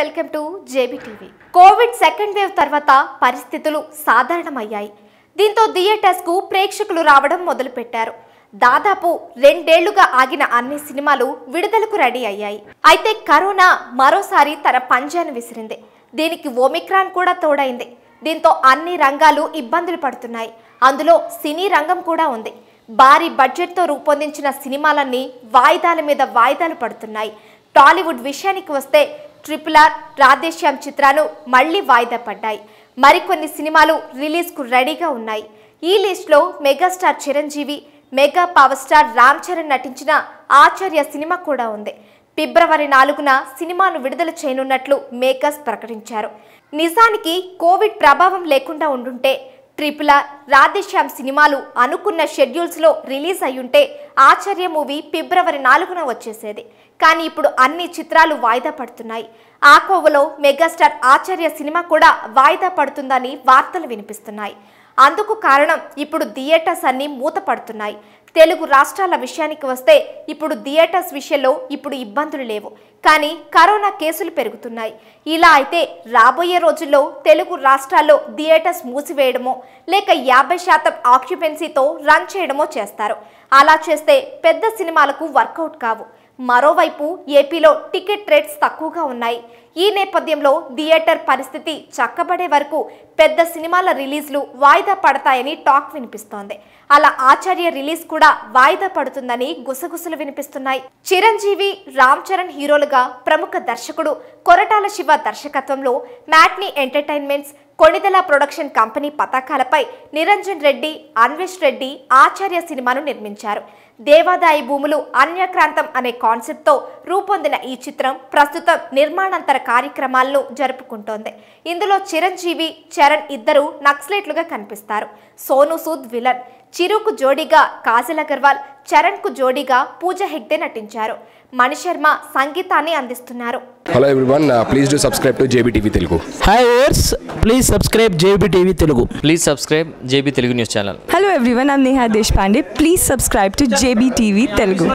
welcome to JBTV Covid second wave తర్వాత పరిస్థితులు సాధారణమయ్యాయి దీంతో థియేటర్స్కు ప్రేక్షకులు రావడం మొదలుపెట్టారు దాదాపు రెండేళ్లుగా ఆగిన అన్ని సినిమాలు విడుదలకు రెడీ అయ్యాయి అయితే కరోనా మరోసారి తన పంజాను విసిరింది దీనికి ఓమిక్రాన్ కూడా తోడైంది దీంతో అన్ని రంగాలు ఇబ్బందులు పడుతున్నాయి అందులో సినీ రంగం కూడా ఉంది భారీ బడ్జెట్తో రూపొందించిన సినిమాలన్నీ వాయిదాల మీద వాయిదాలు పడుతున్నాయి టాలీవుడ్ విషయానికి వస్తే ట్రిపుల్ ఆర్ రాధేశ్యామ్ చిత్రాలు మళ్లీ వాయిదా పడ్డాయి మరికొన్ని సినిమాలు రిలీజ్కు రెడీగా ఉన్నాయి ఈ లిస్ట్లో megastar Chiranjeevi mega power star Ram Charan నటించిన ఆచార్య సినిమా కూడా ఉంది ఫిబ్రవరి నాలుగున సినిమాను విడుదల చేయనున్నట్లు మేకర్స్ ప్రకటించారు నిజానికి కోవిడ్ ప్రభావం లేకుండా ఉండుంటే త్రిపుల రాధేశ్యామ్ సినిమాలు అనుకున్న షెడ్యూల్స్లో రిలీజ్ అయ్యుంటే ఆచార్య మూవీ ఫిబ్రవరి నాలుగున వచ్చేసేది కానీ ఇప్పుడు అన్ని చిత్రాలు వాయిదా పడుతున్నాయి ఆకోవలో మెగాస్టార్ ఆచార్య సినిమా కూడా వాయిదా పడుతుందని వార్తలు వినిపిస్తున్నాయి అందుకు కారణం ఇప్పుడు థియేటర్స్ అన్నీ మూతపడుతున్నాయి తెలుగు రాష్ట్రాల విషయానికి వస్తే ఇప్పుడు థియేటర్స్ విషయంలో ఇప్పుడు ఇబ్బందులు లేవు కానీ కరోనా కేసులు పెరుగుతున్నాయి ఇలా అయితే రాబోయే రోజుల్లో తెలుగు రాష్ట్రాల్లో థియేటర్స్ మూసివేయడమో లేక యాభై శాతం ఆక్యుపెన్సీతో రన్ చేయడమో చేస్తారు అలా చేస్తే పెద్ద సినిమాలకు వర్కౌట్ కావు మరోవైపు ఏపీలో టికెట్ రేట్స్ తక్కువగా ఉన్నాయి ఈ నేపథ్యంలో థియేటర్ పరిస్థితి చక్కబడే వరకు పెద్ద సినిమాల రిలీజ్లు వాయిదా పడతాయని టాక్ వినిపిస్తోంది అలా ఆచార్య రిలీజ్ కూడా వాయిదా పడుతుందని గుసగుసలు వినిపిస్తున్నాయి చిరంజీవి రామ్ చరణ్ హీరోలుగా ప్రముఖ దర్శకుడు కొరటాల శివ దర్శకత్వంలో Matinee Entertainments Konidela production company పతాకాలపై నిరంజన్ రెడ్డి అన్వేష్ రెడ్డి ఆచార్య సినిమాను నిర్మించారు దేవాదాయ భూములు అన్యక్రాంతం అనే కాన్సెప్ట్తో రూపొందిన ఈ చిత్రం ప్రస్తుతం నిర్మాణాంతర కార్యక్రమాలను జరుపుకుంటోంది ఇందులో చిరంజీవి చరణ్ ఇద్దరు నక్సలైట్లుగా కనిపిస్తారు సోను సూద్ విలన్ చిరుకు జోడిగా కాజల్ అగర్వాల్ చరణ్కు జోడీగా పూజ హెగ్డే నటించారు మణి శర్మ సంగీతాన్ని అందిస్తున్నారు hello everyone please subscribe to Telugu hi please subscribe JB TV Telugu please subscribe JB Telugu news channel hello everyone I'm Neha Deshpande please subscribe to JB TV Telugu